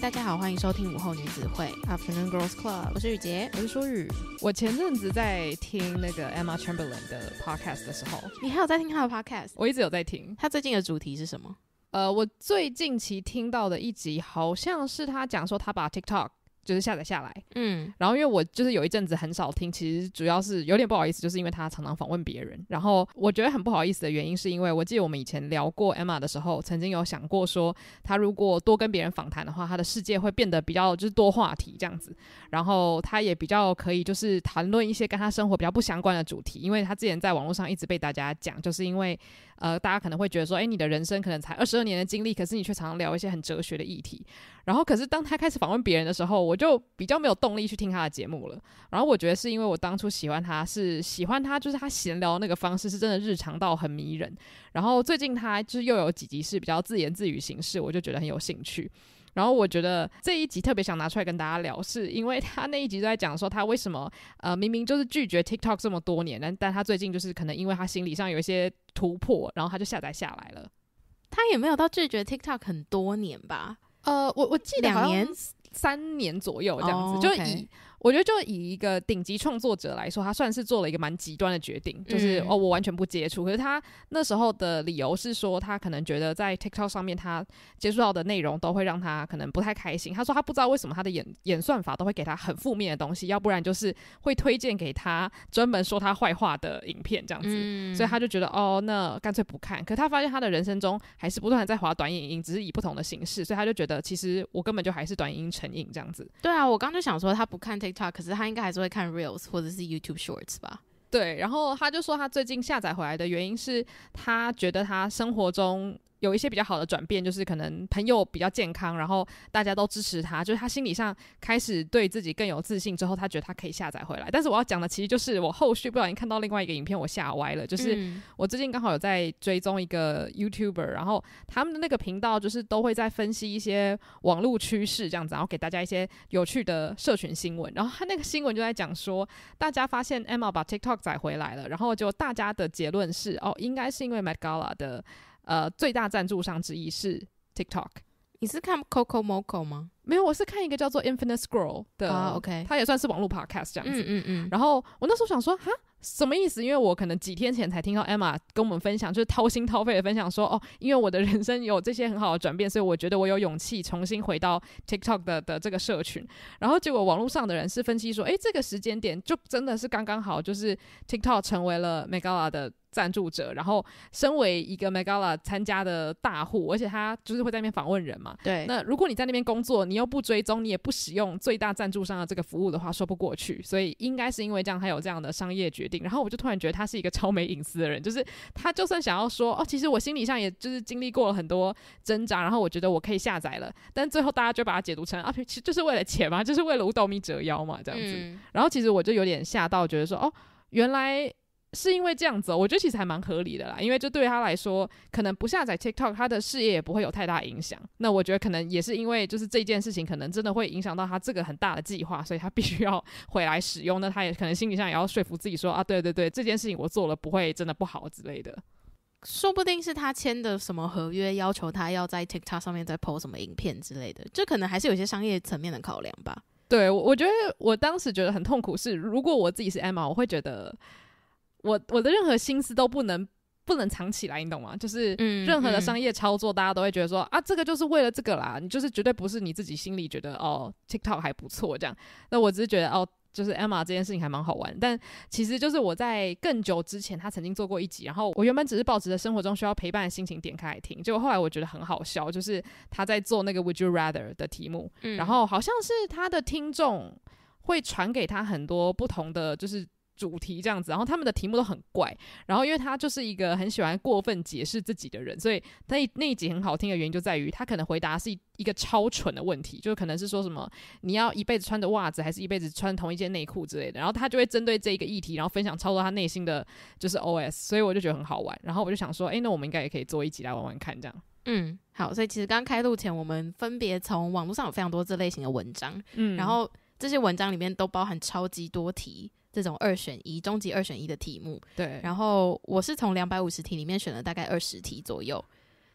大家好，欢迎收听午后女子会 Afternoon Girls Club。我是雨洁，我是舒雨。我前阵子在听那个 Emma Chamberlain 的 podcast 的时候，你还有在听她的 podcast？我一直有在听。他最近的主题是什么？呃，我最近期听到的一集好像是他讲说他把 TikTok。就是下载下来，嗯，然后因为我就是有一阵子很少听，其实主要是有点不好意思，就是因为他常常访问别人，然后我觉得很不好意思的原因是因为，我记得我们以前聊过 Emma 的时候，曾经有想过说，他如果多跟别人访谈的话，他的世界会变得比较就是多话题这样子，然后他也比较可以就是谈论一些跟他生活比较不相关的主题，因为他之前在网络上一直被大家讲，就是因为。呃，大家可能会觉得说，哎，你的人生可能才二十二年的经历，可是你却常常聊一些很哲学的议题。然后，可是当他开始访问别人的时候，我就比较没有动力去听他的节目了。然后，我觉得是因为我当初喜欢他，是喜欢他，就是他闲聊那个方式是真的日常到很迷人。然后最近他就是又有几集是比较自言自语形式，我就觉得很有兴趣。然后我觉得这一集特别想拿出来跟大家聊，是因为他那一集在讲说他为什么呃明明就是拒绝 TikTok 这么多年，但但他最近就是可能因为他心理上有一些突破，然后他就下载下来了。他也没有到拒绝 TikTok 很多年吧？呃，我我记两年三年左右这样子，就以。我觉得就以一个顶级创作者来说，他算是做了一个蛮极端的决定，就是哦，我完全不接触。可是他那时候的理由是说，他可能觉得在 TikTok 上面他接触到的内容都会让他可能不太开心。他说他不知道为什么他的演演算法都会给他很负面的东西，要不然就是会推荐给他专门说他坏话的影片这样子。所以他就觉得哦，那干脆不看。可他发现他的人生中还是不断的在滑短影音，只是以不同的形式。所以他就觉得其实我根本就还是短影音成瘾这样子。对啊，我刚就想说他不看可是他应该还是会看 reels 或者是 YouTube Shorts 吧？对，然后他就说他最近下载回来的原因是他觉得他生活中。有一些比较好的转变，就是可能朋友比较健康，然后大家都支持他，就是他心理上开始对自己更有自信之后，他觉得他可以下载回来。但是我要讲的其实就是我后续不小心看到另外一个影片，我吓歪了。就是我最近刚好有在追踪一个 YouTuber，然后他们的那个频道就是都会在分析一些网络趋势这样子，然后给大家一些有趣的社群新闻。然后他那个新闻就在讲说，大家发现 Emma 把 TikTok 载回来了，然后就大家的结论是哦，应该是因为 Magala 的。呃，最大赞助商之一是 TikTok。你是看 Coco Moco 吗？没有，我是看一个叫做 Infinite Scroll 的 OK，它也算是网络 podcast 这样子。嗯嗯嗯。然后我那时候想说，哈，什么意思？因为我可能几天前才听到 Emma 跟我们分享，就是掏心掏肺的分享说，哦，因为我的人生有这些很好的转变，所以我觉得我有勇气重新回到 TikTok 的的这个社群。然后结果网络上的人是分析说，哎，这个时间点就真的是刚刚好，就是 TikTok 成为了《m e 高 a 的。赞助者，然后身为一个 m e g a l a 参加的大户，而且他就是会在那边访问人嘛。对，那如果你在那边工作，你又不追踪，你也不使用最大赞助商的这个服务的话，说不过去。所以应该是因为这样，他有这样的商业决定。然后我就突然觉得他是一个超没隐私的人，就是他就算想要说哦，其实我心理上也就是经历过了很多挣扎，然后我觉得我可以下载了，但最后大家就把它解读成啊，其实就是为了钱嘛，就是为了五斗米折腰嘛这样子。然后其实我就有点吓到，觉得说哦，原来。是因为这样子，我觉得其实还蛮合理的啦。因为这对他来说，可能不下载 TikTok，他的事业也不会有太大影响。那我觉得可能也是因为，就是这件事情可能真的会影响到他这个很大的计划，所以他必须要回来使用。那他也可能心理上也要说服自己说啊，对对对，这件事情我做了不会真的不好之类的。说不定是他签的什么合约，要求他要在 TikTok 上面再 post 什么影片之类的，这可能还是有些商业层面的考量吧。对，我我觉得我当时觉得很痛苦是，如果我自己是 Emma，我会觉得。我我的任何心思都不能不能藏起来，你懂吗？就是任何的商业操作，大家都会觉得说啊，这个就是为了这个啦。你就是绝对不是你自己心里觉得哦，TikTok 还不错这样。那我只是觉得哦，就是 Emma 这件事情还蛮好玩。但其实就是我在更久之前，他曾经做过一集，然后我原本只是抱着生活中需要陪伴的心情点开来听，结果后来我觉得很好笑，就是他在做那个 Would you rather 的题目，然后好像是他的听众会传给他很多不同的就是。主题这样子，然后他们的题目都很怪，然后因为他就是一个很喜欢过分解释自己的人，所以那那一集很好听的原因就在于他可能回答是一个超蠢的问题，就可能是说什么你要一辈子穿着袜子，还是一辈子穿同一件内裤之类的，然后他就会针对这一个议题，然后分享超多他内心的就是 O S，所以我就觉得很好玩，然后我就想说，哎，那我们应该也可以做一集来玩玩看，这样。嗯，好，所以其实刚开录前，我们分别从网络上有非常多这类型的文章，嗯，然后这些文章里面都包含超级多题。这种二选一、中级二选一的题目，对，然后我是从两百五十题里面选了大概二十题左右，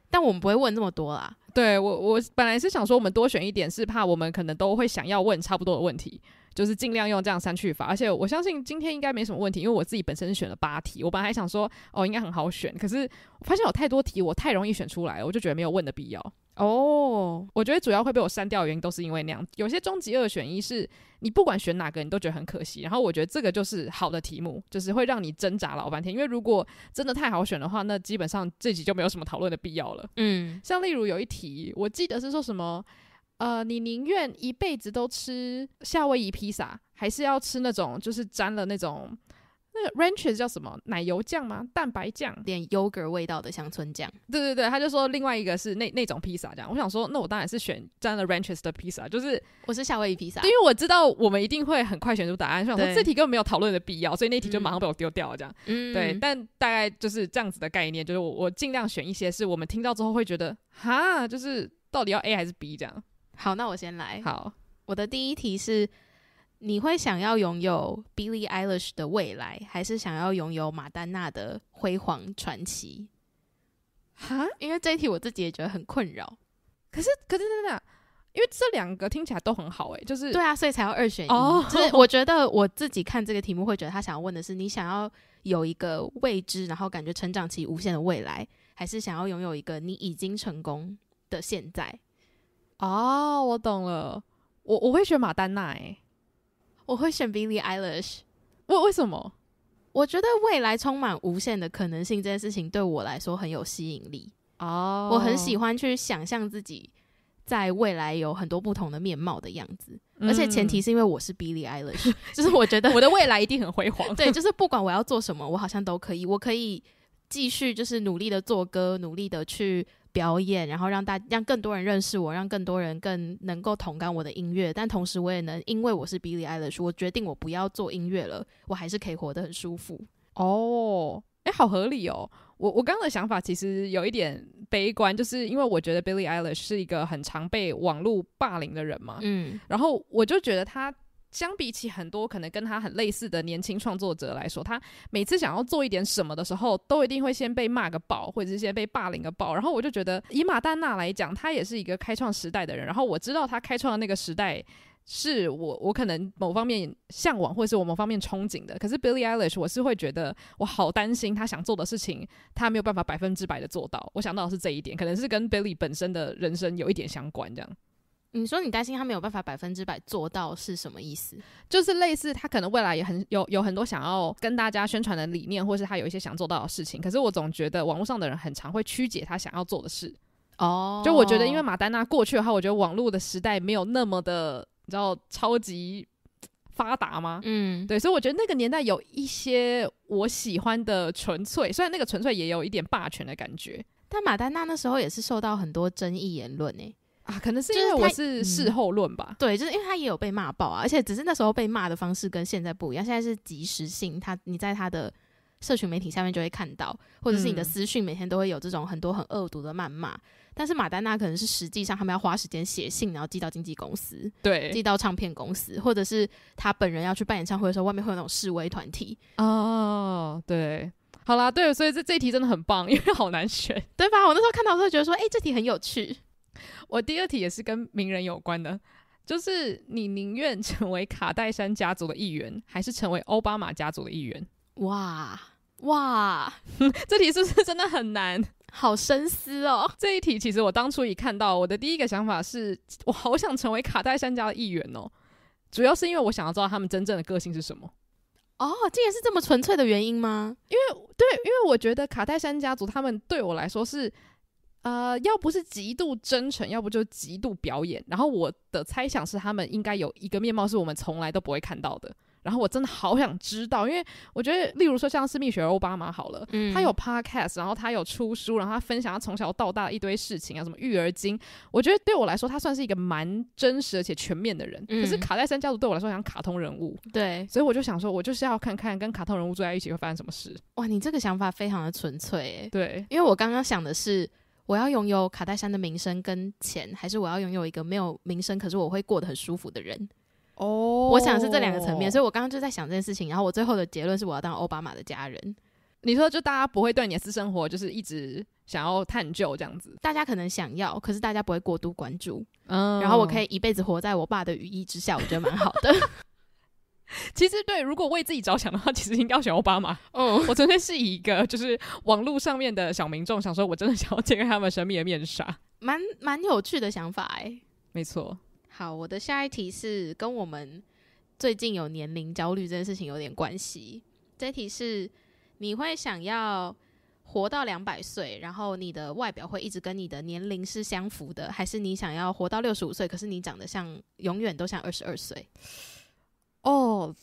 但我们不会问那么多啦。对我，我本来是想说，我们多选一点，是怕我们可能都会想要问差不多的问题，就是尽量用这样删去法。而且我相信今天应该没什么问题，因为我自己本身选了八题，我本来还想说哦，应该很好选，可是发现有太多题，我太容易选出来，了，我就觉得没有问的必要。哦，我觉得主要会被我删掉的原因都是因为那样，有些终极二选一是你不管选哪个你都觉得很可惜，然后我觉得这个就是好的题目，就是会让你挣扎老半天。因为如果真的太好选的话，那基本上这集就没有什么讨论的必要了。嗯，像例如有一题，我记得是说什么，呃，你宁愿一辈子都吃夏威夷披萨，还是要吃那种就是沾了那种。那个 ranches 叫什么？奶油酱吗？蛋白酱？点 yogurt 味道的乡村酱？对对对，他就说另外一个是那那种披萨酱。我想说，那我当然是选沾了 ranches 的披萨，就是我是夏威夷披萨，因为我知道我们一定会很快选出答案，所以我说这题根本没有讨论的必要，所以那题就马上被我丢掉了这样。嗯，对，但大概就是这样子的概念，就是我我尽量选一些是我们听到之后会觉得哈，就是到底要 A 还是 B 这样。好，那我先来。好，我的第一题是。你会想要拥有 Billie Eilish 的未来，还是想要拥有马丹娜的辉煌传奇？哈，因为这一题我自己也觉得很困扰。可是，可是，真的，因为这两个听起来都很好，哎，就是对啊，所以才要二选一。所以，我觉得我自己看这个题目会觉得，他想要问的是，你想要有一个未知，然后感觉成长期无限的未来，还是想要拥有一个你已经成功的现在？哦，我懂了，我我会选马丹娜哎。我会选 Billie Eilish，为为什么？我觉得未来充满无限的可能性，这件事情对我来说很有吸引力哦。我很喜欢去想象自己在未来有很多不同的面貌的样子，而且前提是因为我是 Billie Eilish，就是我觉得我的未来一定很辉煌。对，就是不管我要做什么，我好像都可以，我可以继续就是努力的做歌，努力的去。表演，然后让大让更多人认识我，让更多人更能够同感我的音乐。但同时，我也能因为我是 Billy i l i s h 我决定我不要做音乐了，我还是可以活得很舒服。哦，哎，好合理哦。我我刚刚的想法其实有一点悲观，就是因为我觉得 Billy i l i s h 是一个很常被网络霸凌的人嘛。嗯，然后我就觉得他。相比起很多可能跟他很类似的年轻创作者来说，他每次想要做一点什么的时候，都一定会先被骂个爆，或者是先被霸凌个爆。然后我就觉得，以马丹娜来讲，她也是一个开创时代的人。然后我知道她开创的那个时代，是我我可能某方面向往，或者是我某方面憧憬的。可是 Billy i i s h 我是会觉得我好担心他想做的事情，他没有办法百分之百的做到。我想到的是这一点，可能是跟 Billy 本身的人生有一点相关，这样。你说你担心他没有办法百分之百做到是什么意思？就是类似他可能未来也很有有很多想要跟大家宣传的理念，或是他有一些想做到的事情，可是我总觉得网络上的人很常会曲解他想要做的事。哦，就我觉得，因为马丹娜过去的话，我觉得网络的时代没有那么的，你知道，超级发达吗？嗯，对，所以我觉得那个年代有一些我喜欢的纯粹，虽然那个纯粹也有一点霸权的感觉，但马丹娜那时候也是受到很多争议言论诶。啊，可能是因为我是事后论吧。对，就是因为他也有被骂爆啊，而且只是那时候被骂的方式跟现在不一样。现在是即时性，他你在他的社群媒体下面就会看到，或者是你的私讯每天都会有这种很多很恶毒的谩骂。但是马丹娜可能是实际上他们要花时间写信，然后寄到经纪公司，对，寄到唱片公司，或者是他本人要去办演唱会的时候，外面会有那种示威团体。哦，对，好啦，对，所以这这题真的很棒，因为好难选，对吧？我那时候看到都候觉得说，哎，这题很有趣。我第二题也是跟名人有关的，就是你宁愿成为卡戴珊家族的一员，还是成为奥巴马家族的一员？哇哇，这题是不是真的很难？好深思哦。这一题其实我当初一看到，我的第一个想法是我好想成为卡戴珊家的一员哦，主要是因为我想要知道他们真正的个性是什么。哦，竟然是这么纯粹的原因吗？因为对，因为我觉得卡戴珊家族他们对我来说是。呃，要不是极度真诚，要不就极度表演。然后我的猜想是，他们应该有一个面貌是我们从来都不会看到的。然后我真的好想知道，因为我觉得，例如说像是蜜雪儿奥巴马好了，他有 podcast，然后他有出书，然后他分享他从小到大一堆事情啊，什么育儿经。我觉得对我来说，他算是一个蛮真实而且全面的人。可是卡戴珊家族对我来说像卡通人物，对，所以我就想说，我就是要看看跟卡通人物住在一起会发生什么事。哇，你这个想法非常的纯粹，对，因为我刚刚想的是。我要拥有卡戴珊的名声跟钱，还是我要拥有一个没有名声，可是我会过得很舒服的人？哦，我想是这两个层面，所以我刚刚就在想这件事情，然后我最后的结论是我要当奥巴马的家人。你说，就大家不会对你的私生活就是一直想要探究这样子，大家可能想要，可是大家不会过度关注。嗯，然后我可以一辈子活在我爸的羽翼之下，我觉得蛮好的。其实对，如果为自己着想的话，其实应该要选奥巴马。哦，我纯粹是一个就是网络上面的小民众，想说我真的想要揭开他们神秘的面纱，蛮蛮有趣的想法哎，没错。好，我的下一题是跟我们最近有年龄焦虑这件事情有点关系。这题是你会想要活到两百岁，然后你的外表会一直跟你的年龄是相符的，还是你想要活到六十五岁，可是你长得像永远都像二十二岁？哦，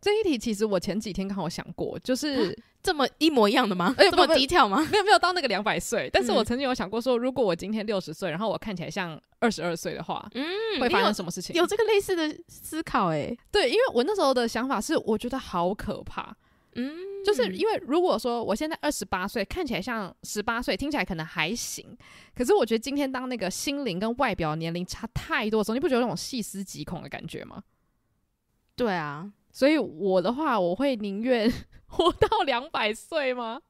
这一题其实我前几天刚好想过，就是这么一模一样的吗？这么低跳吗？没有没有到那个两百岁。但是我曾经有想过说，如果我今天六十岁，然后我看起来像二十二岁的话，嗯，会发生什么事情？有这个类似的思考哎，对，因为我那时候的想法是，我觉得好可怕，嗯，就是因为如果说我现在二十八岁，看起来像十八岁，听起来可能还行，可是我觉得今天当那个心灵跟外表年龄差太多的时候，你不觉得那种细思极恐的感觉吗？对啊，所以我的话，我会宁愿 活到两百岁吗？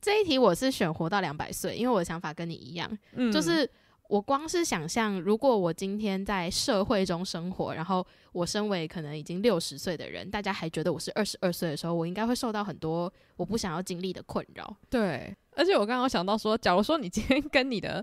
这一题我是选活到两百岁，因为我的想法跟你一样，就是我光是想象，如果我今天在社会中生活，然后我身为可能已经六十岁的人，大家还觉得我是二十二岁的时候，我应该会受到很多我不想要经历的困扰。对，而且我刚刚想到说，假如说你今天跟你的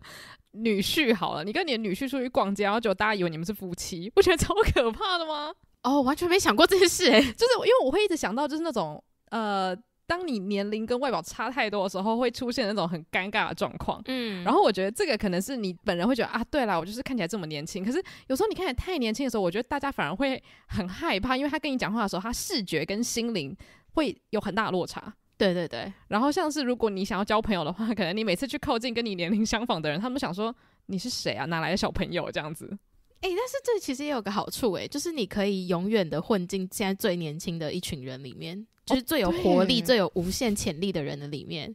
女婿好了，你跟你的女婿出去逛街，然后就大家以为你们是夫妻，不觉得超可怕的吗？哦，完全没想过这件事哎，就是因为我会一直想到，就是那种呃，当你年龄跟外表差太多的时候，会出现那种很尴尬的状况。嗯，然后我觉得这个可能是你本人会觉得啊，对啦，我就是看起来这么年轻。可是有时候你看起来太年轻的时候，我觉得大家反而会很害怕，因为他跟你讲话的时候，他视觉跟心灵会有很大落差。对对对，然后像是如果你想要交朋友的话，可能你每次去靠近跟你年龄相仿的人，他们想说你是谁啊，哪来的小朋友这样子。哎，但是这其实也有个好处哎，就是你可以永远的混进现在最年轻的一群人里面，就是最有活力、最有无限潜力的人的里面，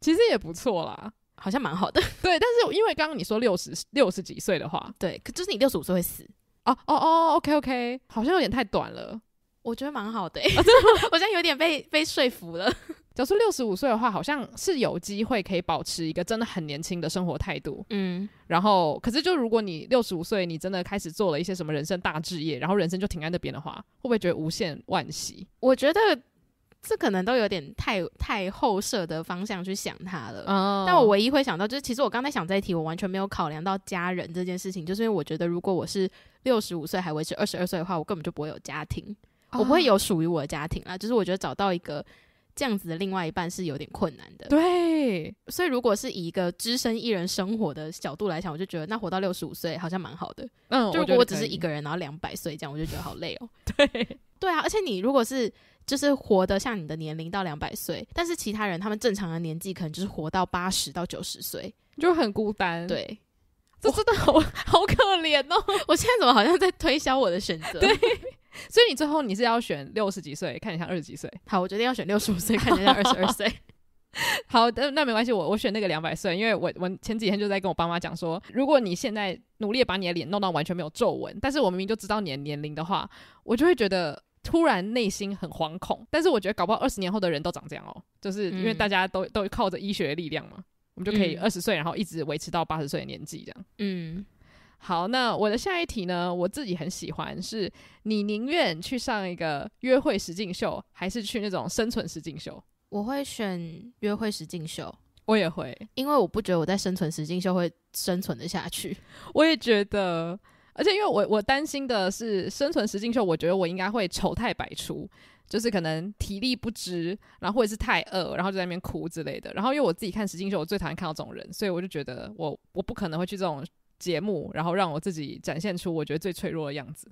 其实也不错啦，好像蛮好的。对，但是因为刚刚你说六十六十几岁的话，对，可就是你六十五岁会死。哦哦哦，OK OK，好像有点太短了，我觉得蛮好的 我好像有点被被说服了。假如说六十五岁的话，好像是有机会可以保持一个真的很年轻的生活态度。嗯，然后可是，就如果你六十五岁，你真的开始做了一些什么人生大事业，然后人生就停在那边的话，会不会觉得无限惋惜？我觉得这可能都有点太太后设的方向去想它了。但我唯一会想到就是，其实我刚才想这一题，我完全没有考量到家人这件事情，就是因为我觉得，如果我是六十五岁还维持二十二岁的话，我根本就不会有家庭，我不会有属于我的家庭啦。就是我觉得找到一个。这样子的另外一半是有点困难的。对，所以如果是以一个只身一人生活的角度来讲，我就觉得那活到六十五岁好像蛮好的。嗯，如果我只是一个人，然后两百岁这样，我就觉得好累哦。对，对啊，而且你如果是就是活得像你的年龄到两百岁，但是其他人他们正常的年纪可能就是活到八十到九十岁，就很孤单。对，这真的好 好可怜哦。我现在怎么好像在推销我的选择？对。所以你最后你是要选六十几岁，看起来二十几岁？好，我决定要选六十五岁，看起来二十二岁。好的，那没关系，我我选那个两百岁，因为我我前几天就在跟我爸妈讲说，如果你现在努力把你的脸弄到完全没有皱纹，但是我明明就知道你的年龄的话，我就会觉得突然内心很惶恐。但是我觉得搞不好二十年后的人都长这样哦，就是因为大家都都靠着医学的力量嘛，我们就可以二十岁，然后一直维持到八十岁的年纪这样。嗯。好，那我的下一题呢？我自己很喜欢，是你宁愿去上一个约会实境秀，还是去那种生存实境秀？我会选约会实境秀。我也会，因为我不觉得我在生存实境秀会生存的下去。我也觉得，而且因为我我担心的是生存实境秀，我觉得我应该会丑态百出，就是可能体力不支，然后或者是太饿，然后就在那边哭之类的。然后因为我自己看实境秀，我最讨厌看到这种人，所以我就觉得我我不可能会去这种。节目，然后让我自己展现出我觉得最脆弱的样子。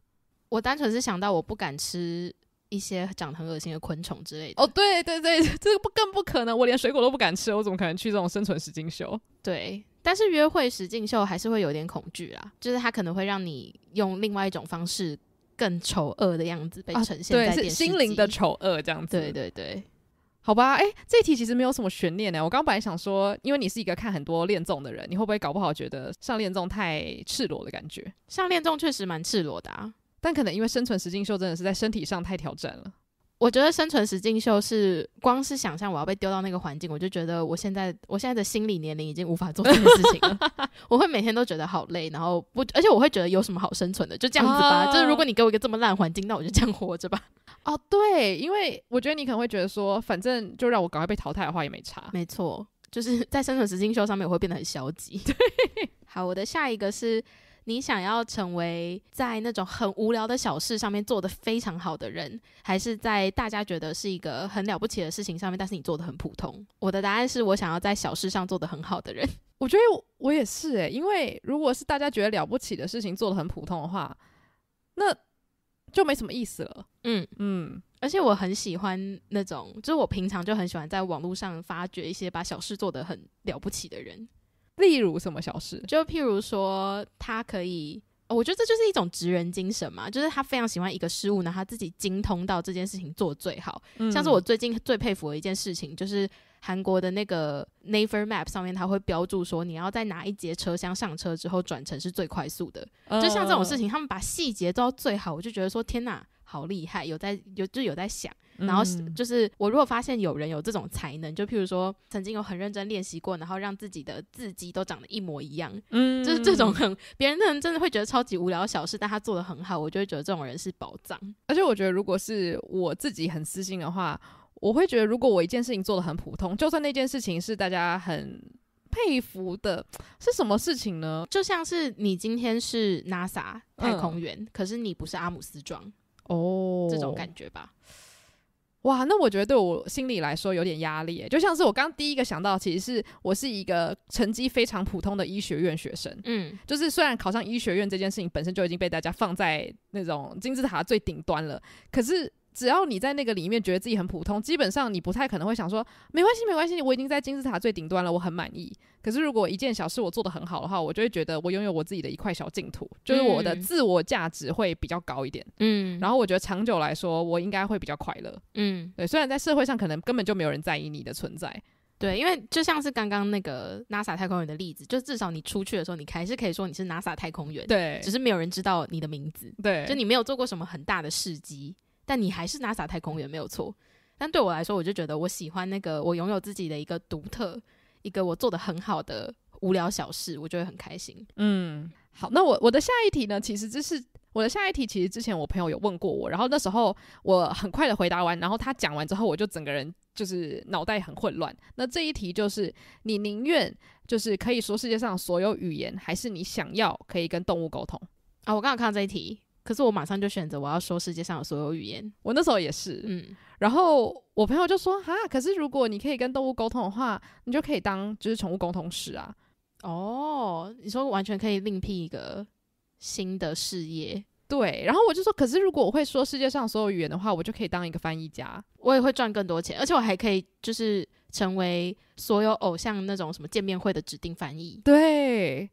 我单纯是想到，我不敢吃一些长得很恶心的昆虫之类的。哦，对对对，这个不更不可能，我连水果都不敢吃，我怎么可能去这种生存实境秀？对，但是约会实境秀还是会有点恐惧啦，就是它可能会让你用另外一种方式，更丑恶的样子被呈现在电对，是心灵的丑恶这样子。对对对。好吧，哎，这题其实没有什么悬念呢。我刚本来想说，因为你是一个看很多恋综的人，你会不会搞不好觉得上恋综太赤裸的感觉？上恋综确实蛮赤裸的啊，但可能因为生存十金秀真的是在身体上太挑战了。我觉得生存实境秀是光是想象我要被丢到那个环境，我就觉得我现在我现在的心理年龄已经无法做这件事情了。我会每天都觉得好累，然后不，而且我会觉得有什么好生存的，就这样子吧。就是如果你给我一个这么烂环境，那我就这样活着吧。哦，对，因为我觉得你可能会觉得说，反正就让我赶快被淘汰的话也没差。没错，就是在生存实境秀上面我会变得很消极。对，好，我的下一个是。你想要成为在那种很无聊的小事上面做的非常好的人，还是在大家觉得是一个很了不起的事情上面，但是你做的很普通？我的答案是我想要在小事上做的很好的人。我觉得我也是诶，因为如果是大家觉得了不起的事情做的很普通的话，那就没什么意思了。嗯嗯，而且我很喜欢那种，就是我平常就很喜欢在网络上发掘一些把小事做的很了不起的人。例如什么小事？就譬如说，他可以，我觉得这就是一种职人精神嘛，就是他非常喜欢一个事物，然后他自己精通到这件事情做最好。像是我最近最佩服的一件事情，就是韩国的那个 Naver Map 上面，他会标注说你要在哪一节车厢上车之后转乘是最快速的。就像这种事情，他们把细节做到最好，我就觉得说，天哪！好厉害，有在有就有在想，然后就是我如果发现有人有这种才能，就譬如说曾经有很认真练习过，然后让自己的字迹都长得一模一样，嗯，就是这种很别人的人真的会觉得超级无聊小事，但他做的很好，我就会觉得这种人是宝藏。而且我觉得，如果是我自己很私心的话，我会觉得如果我一件事情做的很普通，就算那件事情是大家很佩服的，是什么事情呢？就像是你今天是 NASA 太空员，可是你不是阿姆斯壮，哦，这种感觉吧，哇，那我觉得对我心里来说有点压力，就像是我刚第一个想到，其实是我是一个成绩非常普通的医学院学生，嗯，就是虽然考上医学院这件事情本身就已经被大家放在那种金字塔最顶端了，可是。只要你在那个里面觉得自己很普通，基本上你不太可能会想说没关系，没关系，我已经在金字塔最顶端了，我很满意。可是如果一件小事我做得很好的话，我就会觉得我拥有我自己的一块小净土，就是我的自我价值会比较高一点。嗯，然后我觉得长久来说，我应该会比较快乐。嗯，对，虽然在社会上可能根本就没有人在意你的存在。对，因为就像是刚刚那个 NASA 太空人的例子，就至少你出去的时候，你还是可以说你是 NASA 太空人。对，只是没有人知道你的名字。对，就你没有做过什么很大的事迹。但你还是 NASA 太空员没有错，但对我来说，我就觉得我喜欢那个我拥有自己的一个独特一个我做的很好的无聊小事，我就会很开心。嗯，好，那我我的下一题呢，其实就是我的下一题，其实之前我朋友有问过我，然后那时候我很快的回答完，然后他讲完之后，我就整个人就是脑袋很混乱。那这一题就是你宁愿就是可以说世界上所有语言，还是你想要可以跟动物沟通啊？我刚好看到这一题。可是我马上就选择我要说世界上的所有语言。我那时候也是，嗯。然后我朋友就说：“哈，可是如果你可以跟动物沟通的话，你就可以当就是宠物沟通师啊。”哦，你说完全可以另辟一个新的事业。对。然后我就说：“可是如果我会说世界上所有语言的话，我就可以当一个翻译家，我也会赚更多钱，而且我还可以就是成为所有偶像那种什么见面会的指定翻译。”对。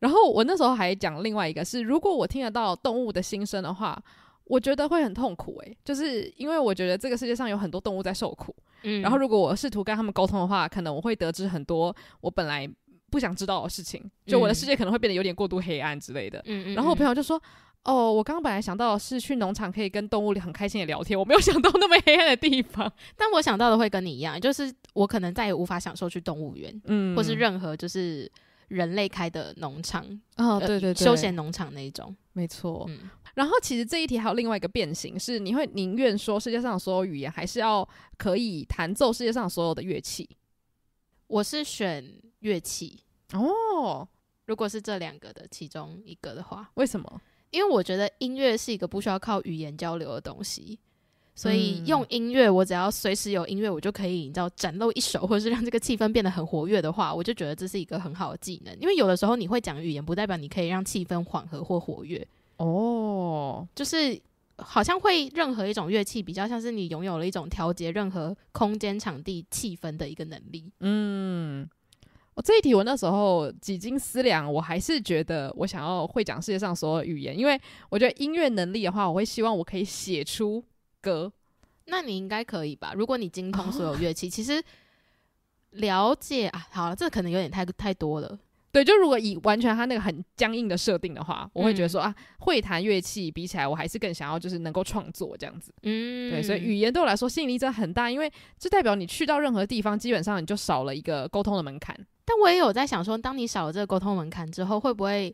然后我那时候还讲另外一个是，如果我听得到动物的心声的话，我觉得会很痛苦诶，就是因为我觉得这个世界上有很多动物在受苦，嗯，然后如果我试图跟他们沟通的话，可能我会得知很多我本来不想知道的事情，就我的世界可能会变得有点过度黑暗之类的，嗯嗯。然后我朋友就说：“哦，我刚刚本来想到是去农场可以跟动物很开心的聊天，我没有想到那么黑暗的地方，但我想到的会跟你一样，就是我可能再也无法享受去动物园，嗯，或是任何就是。”人类开的农场哦，对对对，休闲农场那一种，没错。嗯，然后其实这一题还有另外一个变形，是你会宁愿说世界上所有语言，还是要可以弹奏世界上所有的乐器？我是选乐器哦。如果是这两个的其中一个的话，为什么？因为我觉得音乐是一个不需要靠语言交流的东西。所以用音乐，我只要随时有音乐，我就可以你知道展露一手，或者是让这个气氛变得很活跃的话，我就觉得这是一个很好的技能。因为有的时候你会讲语言，不代表你可以让气氛缓和或活跃。哦，就是好像会任何一种乐器，比较像是你拥有了一种调节任何空间、场地、气氛的一个能力。嗯，我这一题我那时候几经思量，我还是觉得我想要会讲世界上所有语言，因为我觉得音乐能力的话，我会希望我可以写出。歌，那你应该可以吧？如果你精通所有乐器，其实了解啊，好了，这可能有点太太多了。对，就如果以完全他那个很僵硬的设定的话，我会觉得说啊，会弹乐器比起来，我还是更想要就是能够创作这样子。嗯，对，所以语言对我来说吸引力真的很大，因为这代表你去到任何地方，基本上你就少了一个沟通的门槛。但我也有在想说，当你少了这个沟通门槛之后，会不会？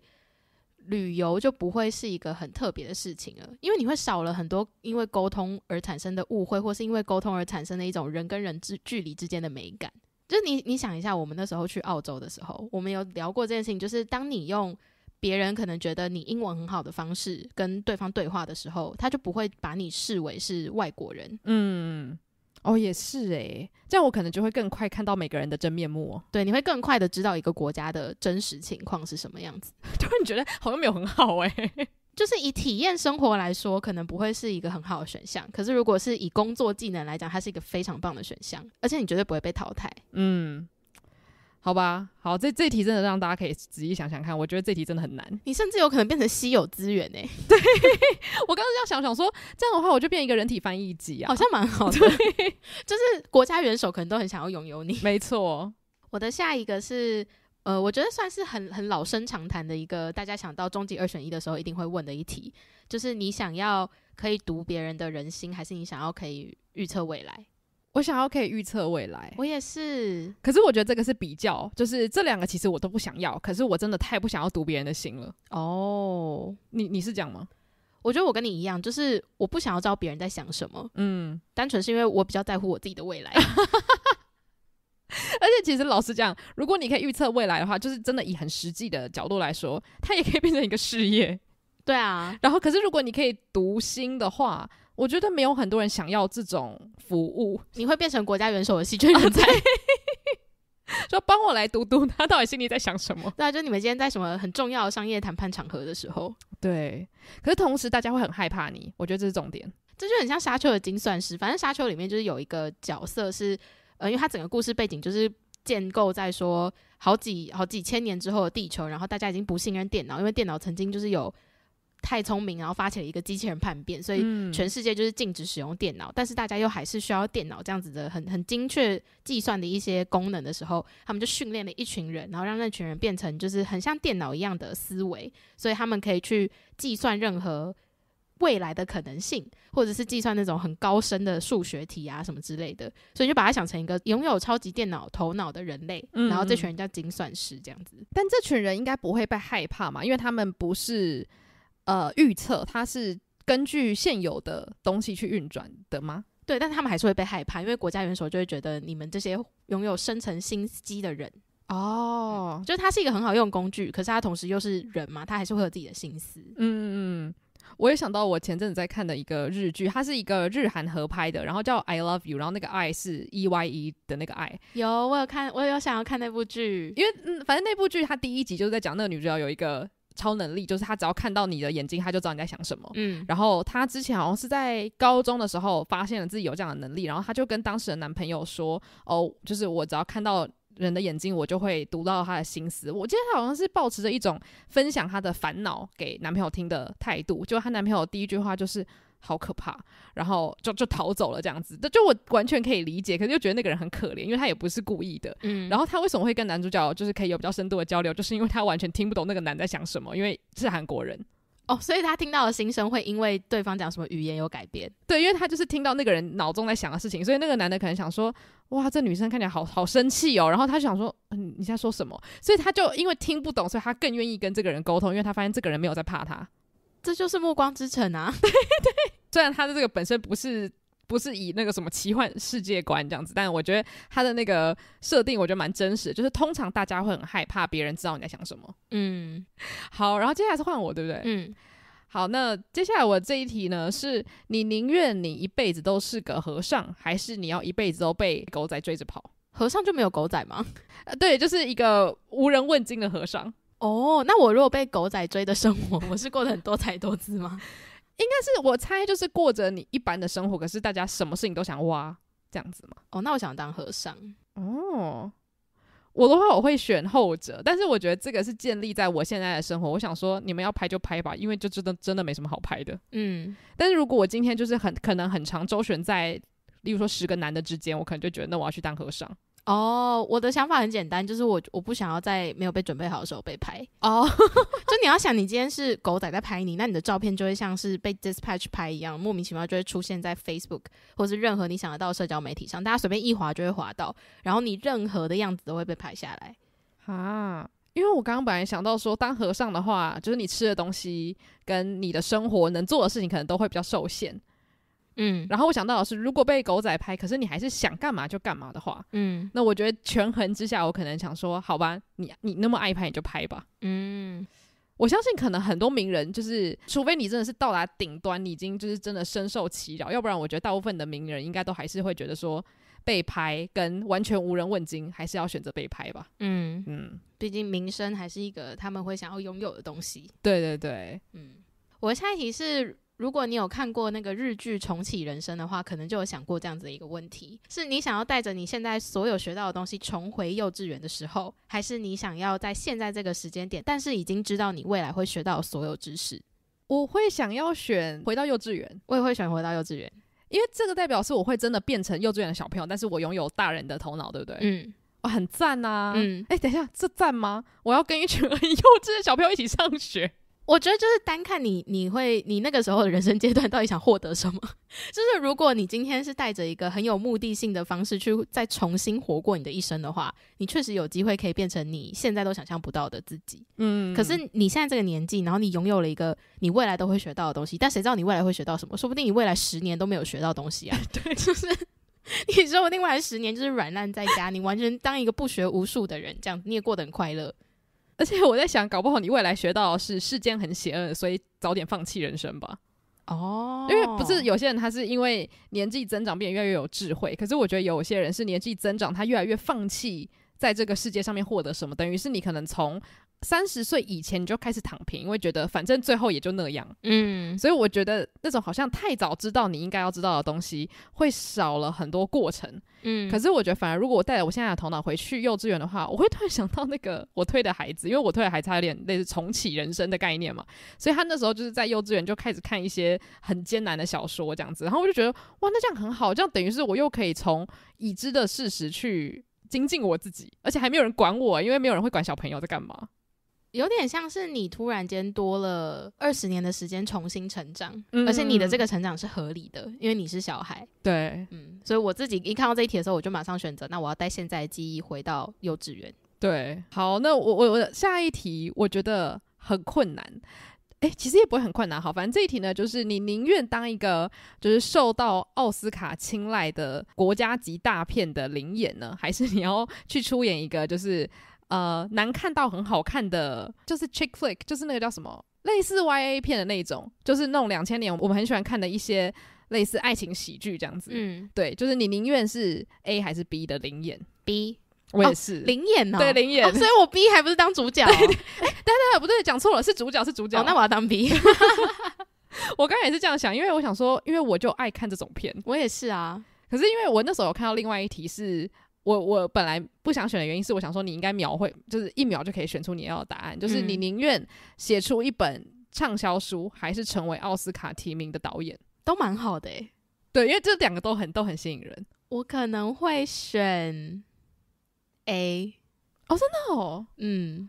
旅游就不会是一个很特别的事情了，因为你会少了很多因为沟通而产生的误会，或是因为沟通而产生的一种人跟人之距离之间的美感。就是你你想一下，我们那时候去澳洲的时候，我们有聊过这件事情，就是当你用别人可能觉得你英文很好的方式跟对方对话的时候，他就不会把你视为是外国人。嗯。哦，也是诶。这样我可能就会更快看到每个人的真面目哦。对，你会更快的知道一个国家的真实情况是什么样子。突然觉得好像没有很好诶，就是以体验生活来说，可能不会是一个很好的选项。可是如果是以工作技能来讲，它是一个非常棒的选项，而且你绝对不会被淘汰。嗯。好吧，好，这这题真的让大家可以仔细想想看。我觉得这题真的很难，你甚至有可能变成稀有资源诶。对我刚刚样想想说，这样的话我就变一个人体翻译机啊，好像蛮好的。就是国家元首可能都很想要拥有你。没错，我的下一个是，呃，我觉得算是很很老生常谈的一个，大家想到终极二选一的时候一定会问的一题，就是你想要可以读别人的人心，还是你想要可以预测未来？我想要可以预测未来，我也是。可是我觉得这个是比较，就是这两个其实我都不想要。可是我真的太不想要读别人的心了。哦，你你是这样吗？我觉得我跟你一样，就是我不想要知道别人在想什么。嗯，单纯是因为我比较在乎我自己的未来。而且其实老实讲，如果你可以预测未来的话，就是真的以很实际的角度来说，它也可以变成一个事业。对啊。然后，可是如果你可以读心的话。我觉得没有很多人想要这种服务。你会变成国家元首的稀缺人才，说帮我来读读他到底心里在想什么？对，就你们今天在什么很重要的商业谈判场合的时候，对。可是同时大家会很害怕你，我觉得这是重点。这就很像《沙丘》的精算师，反正《沙丘》里面就是有一个角色是，呃，因为它整个故事背景就是建构在说好几好几千年之后的地球，然后大家已经不信任电脑，因为电脑曾经就是有。太聪明，然后发起了一个机器人叛变，所以全世界就是禁止使用电脑。但是大家又还是需要电脑这样子的很很精确计算的一些功能的时候，他们就训练了一群人，然后让那群人变成就是很像电脑一样的思维，所以他们可以去计算任何未来的可能性，或者是计算那种很高深的数学题啊什么之类的。所以就把它想成一个拥有超级电脑头脑的人类，然后这群人叫精算师这样子。但这群人应该不会被害怕嘛，因为他们不是。呃，预测它是根据现有的东西去运转的吗？对，但他们还是会被害怕，因为国家元首就会觉得你们这些拥有深层心机的人哦，就是它是一个很好用工具，可是它同时又是人嘛，它还是会有自己的心思。嗯嗯嗯。我也想到我前阵子在看的一个日剧，它是一个日韩合拍的，然后叫《I Love You》，然后那个“爱”是 E Y E 的那个“爱”。有，我有看，我有想要看那部剧，因为嗯，反正那部剧它第一集就是在讲那个女主角有一个。超能力就是他只要看到你的眼睛，他就知道你在想什么。嗯，然后他之前好像是在高中的时候发现了自己有这样的能力，然后他就跟当时的男朋友说：“哦，就是我只要看到人的眼睛，我就会读到他的心思。”我记得他好像是保持着一种分享他的烦恼给男朋友听的态度，就她男朋友第一句话就是。好可怕，然后就就逃走了这样子，的，就我完全可以理解，可是又觉得那个人很可怜，因为他也不是故意的。嗯，然后他为什么会跟男主角就是可以有比较深度的交流，就是因为他完全听不懂那个男在想什么，因为是韩国人哦，所以他听到的心声会因为对方讲什么语言有改变。对，因为他就是听到那个人脑中在想的事情，所以那个男的可能想说，哇，这女生看起来好好生气哦，然后他想说，嗯，你在说什么？所以他就因为听不懂，所以他更愿意跟这个人沟通，因为他发现这个人没有在怕他。这就是《暮光之城》啊，对对。虽然它的这个本身不是不是以那个什么奇幻世界观这样子，但我觉得它的那个设定我觉得蛮真实。就是通常大家会很害怕别人知道你在想什么。嗯，好，然后接下来是换我，对不对？嗯，好，那接下来我这一题呢，是你宁愿你一辈子都是个和尚，还是你要一辈子都被狗仔追着跑？和尚就没有狗仔吗？呃，对，就是一个无人问津的和尚。哦，那我如果被狗仔追的生活，我是过得很多才多姿吗？应该是，我猜就是过着你一般的生活，可是大家什么事情都想挖这样子吗？哦，那我想当和尚。哦，我的话我会选后者，但是我觉得这个是建立在我现在的生活。我想说，你们要拍就拍吧，因为就真的真的没什么好拍的。嗯，但是如果我今天就是很可能很长周旋在，例如说十个男的之间，我可能就觉得那我要去当和尚。哦，我的想法很简单，就是我我不想要在没有被准备好的时候被拍。哦，就你要想，你今天是狗仔在拍你，那你的照片就会像是被 dispatch 拍一样，莫名其妙就会出现在 Facebook 或是任何你想得到社交媒体上，大家随便一划就会划到，然后你任何的样子都会被拍下来啊。因为我刚刚本来想到说，当和尚的话，就是你吃的东西跟你的生活能做的事情，可能都会比较受限。嗯，然后我想到，老师，如果被狗仔拍，可是你还是想干嘛就干嘛的话，嗯，那我觉得权衡之下，我可能想说，好吧，你你那么爱拍，你就拍吧，嗯，我相信可能很多名人就是，除非你真的是到达顶端，你已经就是真的深受其扰，要不然，我觉得大部分的名人应该都还是会觉得说，被拍跟完全无人问津，还是要选择被拍吧，嗯嗯，毕竟名声还是一个他们会想要拥有的东西，对对对，嗯，我的下一题是。如果你有看过那个日剧《重启人生》的话，可能就有想过这样子的一个问题：是你想要带着你现在所有学到的东西重回幼稚园的时候，还是你想要在现在这个时间点，但是已经知道你未来会学到所有知识？我会想要选回到幼稚园，我也会选回到幼稚园，因为这个代表是我会真的变成幼稚园的小朋友，但是我拥有大人的头脑，对不对？嗯，哇，很赞啊！嗯，哎，等一下，这赞吗？我要跟一群很 幼稚的小朋友一起上学。我觉得就是单看你，你会你那个时候的人生阶段到底想获得什么？就是如果你今天是带着一个很有目的性的方式去再重新活过你的一生的话，你确实有机会可以变成你现在都想象不到的自己。嗯。可是你现在这个年纪，然后你拥有了一个你未来都会学到的东西，但谁知道你未来会学到什么？说不定你未来十年都没有学到东西啊。对，就是你说我另外十年就是软烂在家，你完全当一个不学无术的人，这样你也过得很快乐。而且我在想，搞不好你未来学到是世间很邪恶，所以早点放弃人生吧。哦，因为不是有些人他是因为年纪增长变得越来越有智慧，可是我觉得有些人是年纪增长，他越来越放弃在这个世界上面获得什么，等于是你可能从。三十岁以前你就开始躺平，因为觉得反正最后也就那样。嗯，所以我觉得那种好像太早知道你应该要知道的东西，会少了很多过程。嗯，可是我觉得反而如果我带着我现在的头脑回去幼稚园的话，我会突然想到那个我推的孩子，因为我推的孩子有点类似重启人生的概念嘛，所以他那时候就是在幼稚园就开始看一些很艰难的小说这样子，然后我就觉得哇，那这样很好，这样等于是我又可以从已知的事实去精进我自己，而且还没有人管我，因为没有人会管小朋友在干嘛。有点像是你突然间多了二十年的时间重新成长，而且你的这个成长是合理的，因为你是小孩。对，嗯，所以我自己一看到这一题的时候，我就马上选择，那我要带现在的记忆回到幼稚园。对，好，那我我我下一题我觉得很困难，哎，其实也不会很困难。好，反正这一题呢，就是你宁愿当一个就是受到奥斯卡青睐的国家级大片的领演呢，还是你要去出演一个就是？呃，难看到很好看的，就是 chick flick，就是那个叫什么，类似 Y A 片的那种，就是那种两千年我们很喜欢看的一些类似爱情喜剧这样子。嗯，对，就是你宁愿是 A 还是 B 的灵眼？B，我也是灵眼呢。对，灵眼，所以我 B 还不是当主角？哎，等 等，不对，讲错了，是主角，是主角。那我要当 B。我刚才也是这样想，因为我想说，因为我就爱看这种片。我也是啊。可是因为我那时候有看到另外一题是。我我本来不想选的原因是，我想说你应该描绘，就是一秒就可以选出你要的答案，就是你宁愿写出一本畅销书，还是成为奥斯卡提名的导演，都蛮好的诶。对，因为这两个都很都很吸引人。我可能会选 A，哦，真的哦，嗯，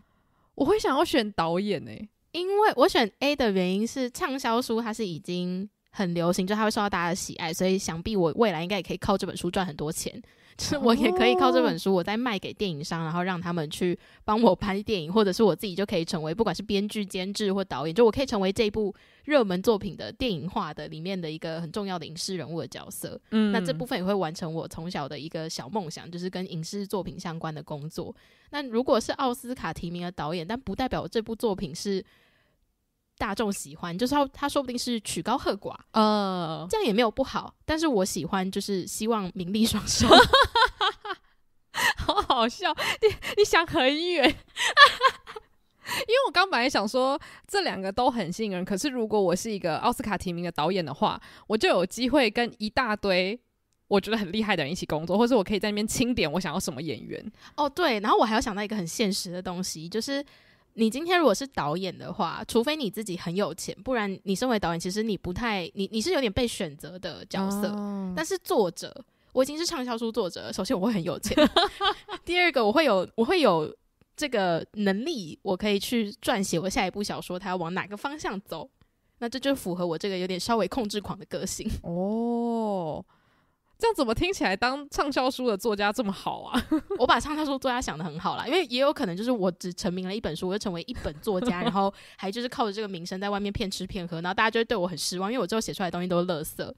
我会想要选导演诶，因为我选 A 的原因是畅销书它是已经很流行，就它会受到大家的喜爱，所以想必我未来应该也可以靠这本书赚很多钱。是我也可以靠这本书，我再卖给电影商，然后让他们去帮我拍电影，或者是我自己就可以成为，不管是编剧、监制或导演，就我可以成为这部热门作品的电影化的里面的一个很重要的影视人物的角色。嗯，那这部分也会完成我从小的一个小梦想，就是跟影视作品相关的工作。那如果是奥斯卡提名的导演，但不代表这部作品是。大众喜欢，就是他他说不定是曲高和寡，呃，这样也没有不好。但是我喜欢，就是希望名利双收，好好笑。你你想很远，因为我刚本来想说这两个都很吸引人，可是如果我是一个奥斯卡提名的导演的话，我就有机会跟一大堆我觉得很厉害的人一起工作，或者我可以在那边清点我想要什么演员。哦，对，然后我还要想到一个很现实的东西，就是。你今天如果是导演的话，除非你自己很有钱，不然你身为导演，其实你不太你你是有点被选择的角色。但是作者，我已经是畅销书作者，首先我会很有钱，第二个我会有我会有这个能力，我可以去撰写我下一部小说，它要往哪个方向走，那这就符合我这个有点稍微控制狂的个性 哦。这样怎么听起来当畅销书的作家这么好啊？我把畅销书作家想的很好啦，因为也有可能就是我只成名了一本书，我就成为一本作家，然后还就是靠着这个名声在外面骗吃骗喝，然后大家就会对我很失望，因为我最后写出来的东西都是垃圾。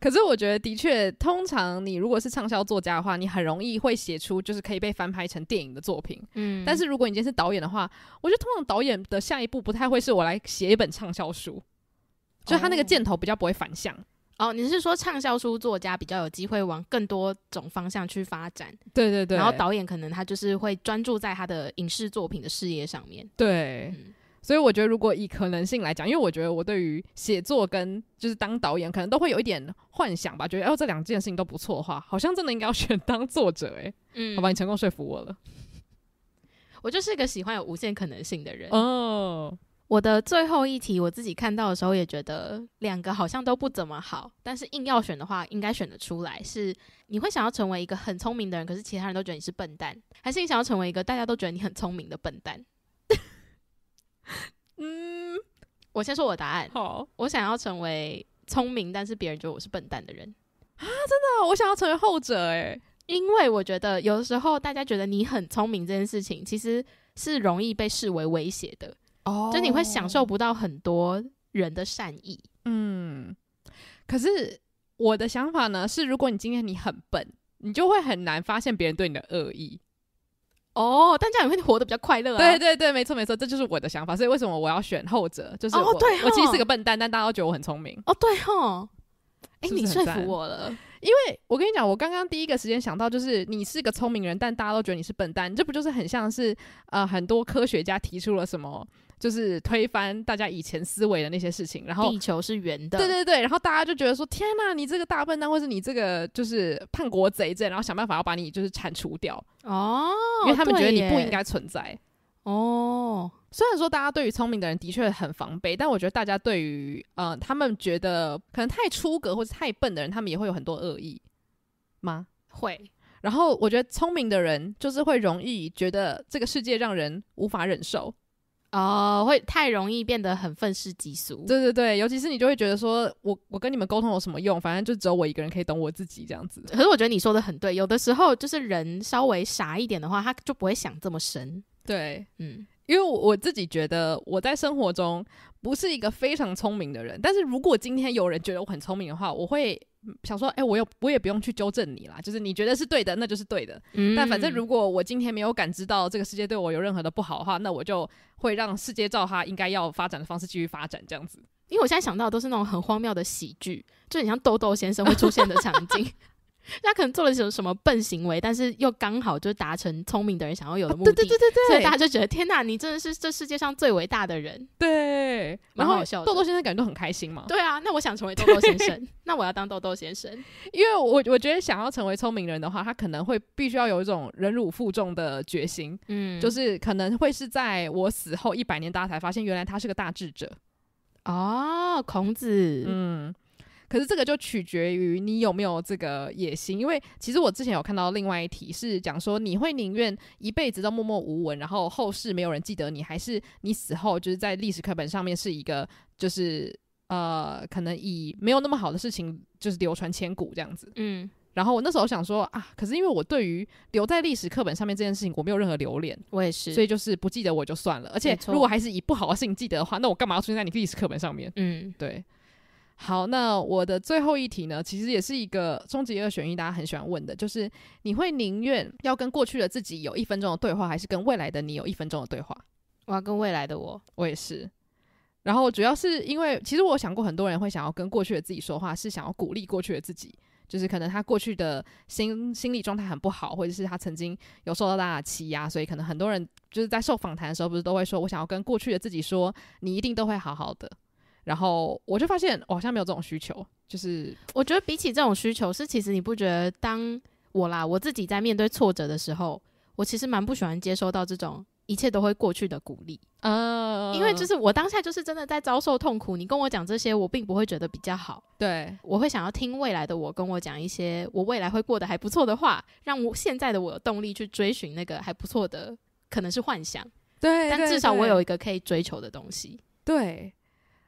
可是我觉得的确，通常你如果是畅销作家的话，你很容易会写出就是可以被翻拍成电影的作品。嗯，但是如果你今天是导演的话，我觉得通常导演的下一步不太会是我来写一本畅销书，就他那个箭头比较不会反向。哦，你是说畅销书作家比较有机会往更多种方向去发展？对对对。然后导演可能他就是会专注在他的影视作品的事业上面。对，所以我觉得如果以可能性来讲，因为我觉得我对于写作跟就是当导演可能都会有一点幻想吧，觉得哦这两件事情都不错的话，好像真的应该要选当作者哎。嗯，好吧，你成功说服我了。我就是个喜欢有无限可能性的人哦。我的最后一题，我自己看到的时候也觉得两个好像都不怎么好，但是硬要选的话，应该选得出来。是你会想要成为一个很聪明的人，可是其他人都觉得你是笨蛋，还是你想要成为一个大家都觉得你很聪明的笨蛋？嗯，我先说我的答案。好，我想要成为聪明，但是别人觉得我是笨蛋的人啊！真的，我想要成为后者哎，因为我觉得有的时候大家觉得你很聪明这件事情，其实是容易被视为威胁的。哦，就你会享受不到很多人的善意。嗯，可是我的想法呢是，如果你今天你很笨，你就会很难发现别人对你的恶意。哦，但这样你会活得比较快乐。对对对，没错没错，这就是我的想法。所以为什么我要选后者？就是我，我其实是个笨蛋，但大家都觉得我很聪明。哦，对哦。哎，你说服我了。因为我跟你讲，我刚刚第一个时间想到就是你是个聪明人，但大家都觉得你是笨蛋，这不就是很像是呃很多科学家提出了什么？就是推翻大家以前思维的那些事情，然后地球是圆的，对对对，然后大家就觉得说：“天哪，你这个大笨蛋，或是你这个就是叛国贼这样。”然后想办法要把你就是铲除掉哦，因为他们觉得你不应该存在哦。虽然说大家对于聪明的人的确很防备，但我觉得大家对于呃，他们觉得可能太出格或者太笨的人，他们也会有很多恶意吗？会。然后我觉得聪明的人就是会容易觉得这个世界让人无法忍受。哦，会太容易变得很愤世嫉俗。对对对，尤其是你就会觉得说，我我跟你们沟通有什么用？反正就只有我一个人可以懂我自己这样子。可是我觉得你说的很对，有的时候就是人稍微傻一点的话，他就不会想这么深。对，嗯，因为我自己觉得我在生活中不是一个非常聪明的人，但是如果今天有人觉得我很聪明的话，我会。想说，哎，我又我也不用去纠正你啦，就是你觉得是对的，那就是对的。但反正如果我今天没有感知到这个世界对我有任何的不好的话，那我就会让世界照它应该要发展的方式继续发展，这样子。因为我现在想到都是那种很荒谬的喜剧，就很像豆豆先生会出现的场景。他可能做了什么什么笨行为，但是又刚好就达成聪明的人想要有的目的，对对对对对，所以大家就觉得天哪，你真的是这世界上最伟大的人，对。对，蛮好笑。豆豆先生感觉都很开心嘛？对啊，那我想成为豆豆先生，那我要当豆豆先生，因为我我觉得想要成为聪明人的话，他可能会必须要有一种忍辱负重的决心，嗯，就是可能会是在我死后一百年，大家才发现原来他是个大智者。哦，孔子，嗯。可是这个就取决于你有没有这个野心，因为其实我之前有看到另外一题是讲说，你会宁愿一辈子都默默无闻，然后后世没有人记得你，还是你死后就是在历史课本上面是一个，就是呃，可能以没有那么好的事情就是流传千古这样子。嗯，然后我那时候想说啊，可是因为我对于留在历史课本上面这件事情，我没有任何留恋，我也是，所以就是不记得我就算了。而且如果还是以不好的事情记得的话，那我干嘛要出现在你历史课本上面？嗯，对。好，那我的最后一题呢，其实也是一个终极二选一，大家很喜欢问的，就是你会宁愿要跟过去的自己有一分钟的对话，还是跟未来的你有一分钟的对话？我要跟未来的我，我也是。然后主要是因为，其实我想过很多人会想要跟过去的自己说话，是想要鼓励过去的自己，就是可能他过去的心心理状态很不好，或者是他曾经有受到大家的欺压，所以可能很多人就是在受访谈的时候，不是都会说我想要跟过去的自己说，你一定都会好好的。然后我就发现，我好像没有这种需求。就是我觉得比起这种需求，是其实你不觉得，当我啦，我自己在面对挫折的时候，我其实蛮不喜欢接收到这种一切都会过去的鼓励呃，因为就是我当下就是真的在遭受痛苦，你跟我讲这些，我并不会觉得比较好。对，我会想要听未来的我跟我讲一些我未来会过得还不错的话，让我现在的我有动力去追寻那个还不错的，可能是幻想。对，但至少我有一个可以追求的东西。对。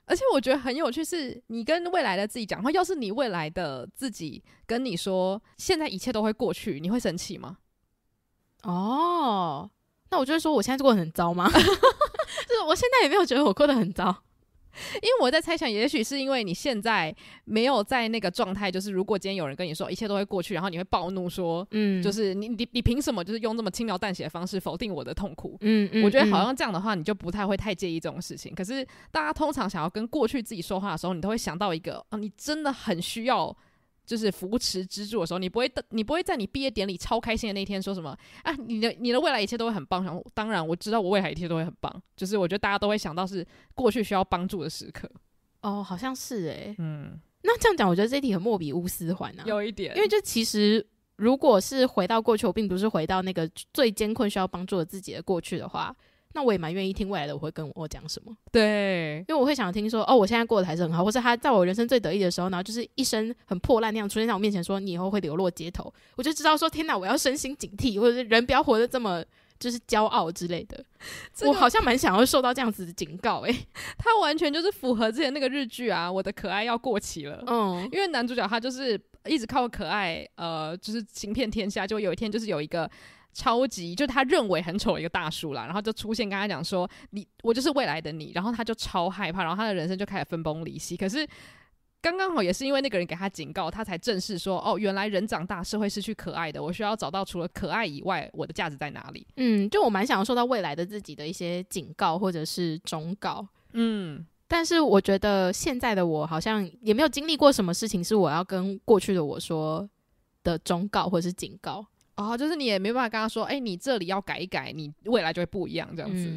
而且我觉得很有趣，是你跟未来的自己讲话。要是你未来的自己跟你说，现在一切都会过去，你会生气吗？哦，那我就会说，我现在过得很糟吗？就是我现在也没有觉得我过得很糟。因为我在猜想，也许是因为你现在没有在那个状态。就是如果今天有人跟你说一切都会过去，然后你会暴怒说：“嗯，就是你你你凭什么就是用这么轻描淡写的方式否定我的痛苦？”嗯嗯，我觉得好像这样的话你就不太会太介意这种事情。可是大家通常想要跟过去自己说话的时候，你都会想到一个啊，你真的很需要。就是扶持资助的时候，你不会，你不会在你毕业典礼超开心的那一天说什么啊？你的你的未来一切都会很棒。后当然，我知道我未来一切都会很棒。就是我觉得大家都会想到是过去需要帮助的时刻。哦，好像是诶，嗯。那这样讲，我觉得这题很莫比乌斯环啊，有一点。因为就其实，如果是回到过去，我并不是回到那个最艰困需要帮助的自己的过去的话。那我也蛮愿意听未来的我会跟我讲什么，对，因为我会想听说哦，我现在过得还是很好，或者他在我人生最得意的时候，然后就是一身很破烂那样出现在我面前，说你以后会流落街头，我就知道说天哪，我要身心警惕，或者人不要活得这么就是骄傲之类的。我好像蛮想要受到这样子的警告，诶，他完全就是符合之前那个日剧啊，我的可爱要过期了，嗯，因为男主角他就是一直靠可爱，呃，就是行骗天下，就有一天就是有一个。超级就他认为很丑一个大叔啦，然后就出现跟他讲说：“你我就是未来的你。”然后他就超害怕，然后他的人生就开始分崩离析。可是刚刚好也是因为那个人给他警告，他才正视说：“哦，原来人长大是会失去可爱的。我需要找到除了可爱以外，我的价值在哪里？”嗯，就我蛮想要受到未来的自己的一些警告或者是忠告。嗯，但是我觉得现在的我好像也没有经历过什么事情是我要跟过去的我说的忠告或者是警告。哦，就是你也没办法跟他说，哎，你这里要改一改，你未来就会不一样，这样子，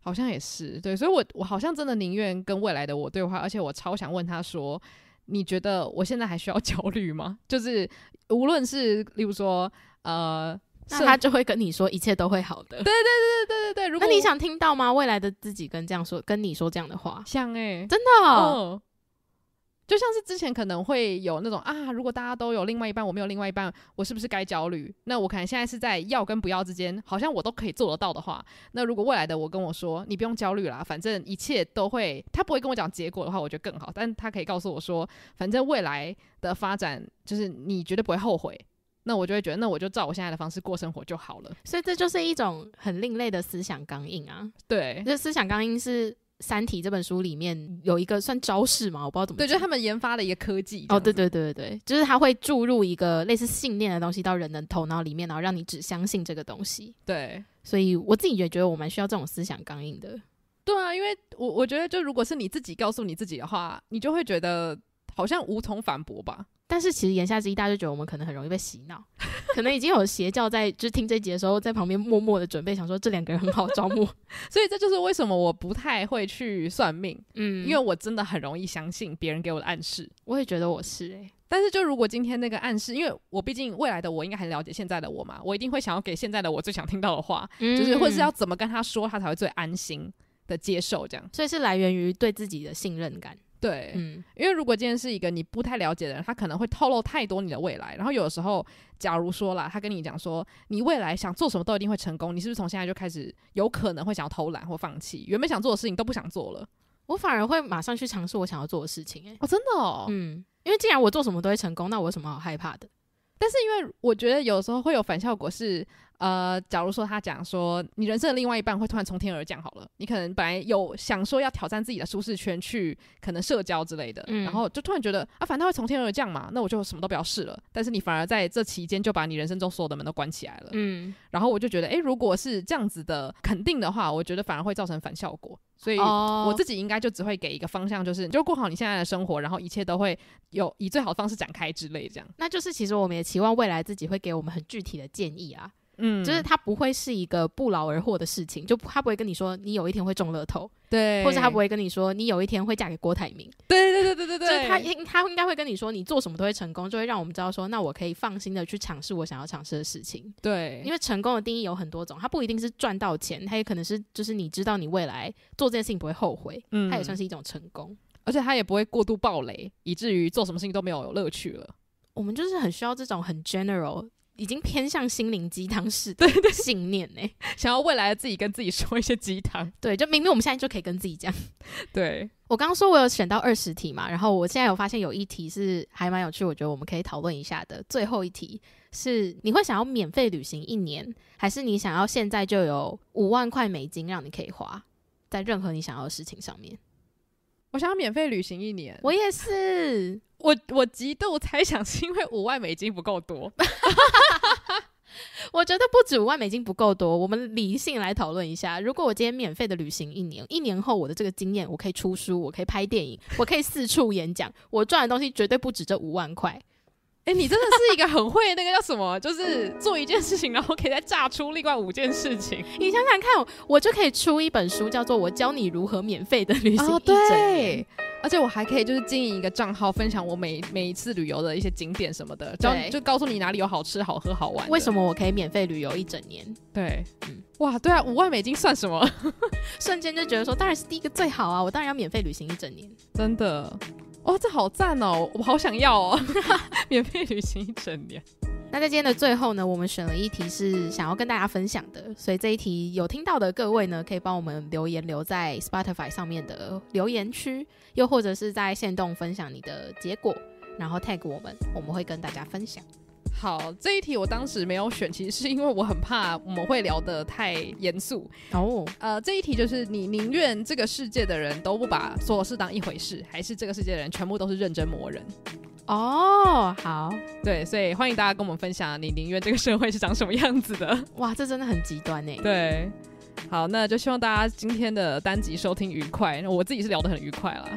好像也是对，所以我我好像真的宁愿跟未来的我对话，而且我超想问他说，你觉得我现在还需要 焦虑吗？就是无论是例如说，呃，那他就会跟你说一切都会好的，对对对对对对对。那你想听到吗？未来的自己跟这样说，跟你说这样的话，像哎，真的。就像是之前可能会有那种啊，如果大家都有另外一半，我没有另外一半，我是不是该焦虑？那我可能现在是在要跟不要之间，好像我都可以做得到的话，那如果未来的我跟我说你不用焦虑啦，反正一切都会，他不会跟我讲结果的话，我觉得更好。但他可以告诉我说，反正未来的发展就是你绝对不会后悔，那我就会觉得那我就照我现在的方式过生活就好了。所以这就是一种很另类的思想钢印啊。对，这思想钢印是。《三体》这本书里面有一个算招式嘛？我不知道怎么对，就是他们研发的一个科技。哦，对对对对对，就是他会注入一个类似信念的东西到人的头脑里面，然后让你只相信这个东西。对，所以我自己也觉得我蛮需要这种思想刚硬的。对啊，因为我我觉得，就如果是你自己告诉你自己的话，你就会觉得好像无从反驳吧。但是其实言下之意，大家就觉得我们可能很容易被洗脑，可能已经有邪教在，就听这集的时候在旁边默默的准备，想说这两个人很好招募，所以这就是为什么我不太会去算命，嗯，因为我真的很容易相信别人给我的暗示。我也觉得我是诶，但是就如果今天那个暗示，因为我毕竟未来的我应该很了解现在的我嘛，我一定会想要给现在的我最想听到的话，就是或是要怎么跟他说，他才会最安心的接受这样，所以是来源于对自己的信任感。对，因为如果今天是一个你不太了解的人，他可能会透露太多你的未来。然后有的时候，假如说了他跟你讲说你未来想做什么都一定会成功，你是不是从现在就开始有可能会想要偷懒或放弃原本想做的事情都不想做了？我反而会马上去尝试我想要做的事情。哎，哦，真的哦，嗯，因为既然我做什么都会成功，那我有什么好害怕的？但是因为我觉得有时候会有反效果是。呃，假如说他讲说你人生的另外一半会突然从天而降，好了，你可能本来有想说要挑战自己的舒适圈去可能社交之类的，然后就突然觉得啊，反正会从天而降嘛，那我就什么都不要试了。但是你反而在这期间就把你人生中所有的门都关起来了。嗯，然后我就觉得，哎，如果是这样子的肯定的话，我觉得反而会造成反效果。所以我自己应该就只会给一个方向，就是你就过好你现在的生活，然后一切都会有以最好的方式展开之类这样。那就是其实我们也期望未来自己会给我们很具体的建议啊。嗯，就是他不会是一个不劳而获的事情，就他不会跟你说你有一天会中乐透，对，或者他不会跟你说你有一天会嫁给郭台铭，对对对对对对，他他应该会跟你说你做什么都会成功，就会让我们知道说那我可以放心的去尝试我想要尝试的事情，对，因为成功的定义有很多种，他不一定是赚到钱，他也可能是就是你知道你未来做这件事情不会后悔，嗯，他也算是一种成功，而且他也不会过度暴雷，以至于做什么事情都没有乐趣了。我们就是很需要这种很 general。已经偏向心灵鸡汤式的信念呢，想要未来的自己跟自己说一些鸡汤。对，就明明我们现在就可以跟自己讲。对，我刚刚说我有选到二十题嘛，然后我现在有发现有一题是还蛮有趣，我觉得我们可以讨论一下的。最后一题是：你会想要免费旅行一年，还是你想要现在就有五万块美金让你可以花在任何你想要的事情上面？我想免费旅行一年，我也是。我我极度猜想是因为五万美金不够多。我觉得不止五万美金不够多。我们理性来讨论一下，如果我今天免费的旅行一年，一年后我的这个经验，我可以出书，我可以拍电影，我可以四处演讲，我赚的东西绝对不止这五万块。哎，你真的是一个很会那个叫什么，就是做一件事情，然后可以再炸出另外五件事情。你想想看，我就可以出一本书，叫做《我教你如何免费的旅行对，而且我还可以就是经营一个账号，分享我每每一次旅游的一些景点什么的，就就告诉你哪里有好吃、好喝、好玩。为什么我可以免费旅游一整年？对，嗯，哇，对啊，五万美金算什么？瞬间就觉得说，当然是第一个最好啊，我当然要免费旅行一整年，真的。哦，这好赞哦！我好想要哦，免费旅行一整年。那在今天的最后呢，我们选了一题是想要跟大家分享的，所以这一题有听到的各位呢，可以帮我们留言留在 Spotify 上面的留言区，又或者是在线动分享你的结果，然后 tag 我们，我们会跟大家分享。好，这一题我当时没有选，其实是因为我很怕我们会聊得太严肃哦。呃，这一题就是你宁愿这个世界的人都不把琐事当一回事，还是这个世界的人全部都是认真磨人？哦，好，对，所以欢迎大家跟我们分享你宁愿这个社会是长什么样子的。哇，这真的很极端呢。对，好，那就希望大家今天的单集收听愉快。我自己是聊得很愉快了。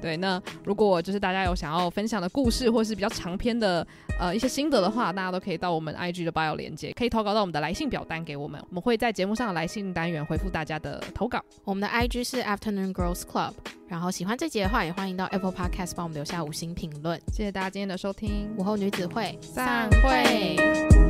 对，那如果就是大家有想要分享的故事，或是比较长篇的呃一些心得的话，大家都可以到我们 IG 的 Bio 链接，可以投稿到我们的来信表单给我们，我们会在节目上的来信单元回复大家的投稿。我们的 IG 是 Afternoon Girls Club，然后喜欢这集的话，也欢迎到 Apple Podcast 帮我们留下五星评论。谢谢大家今天的收听，午后女子会散会。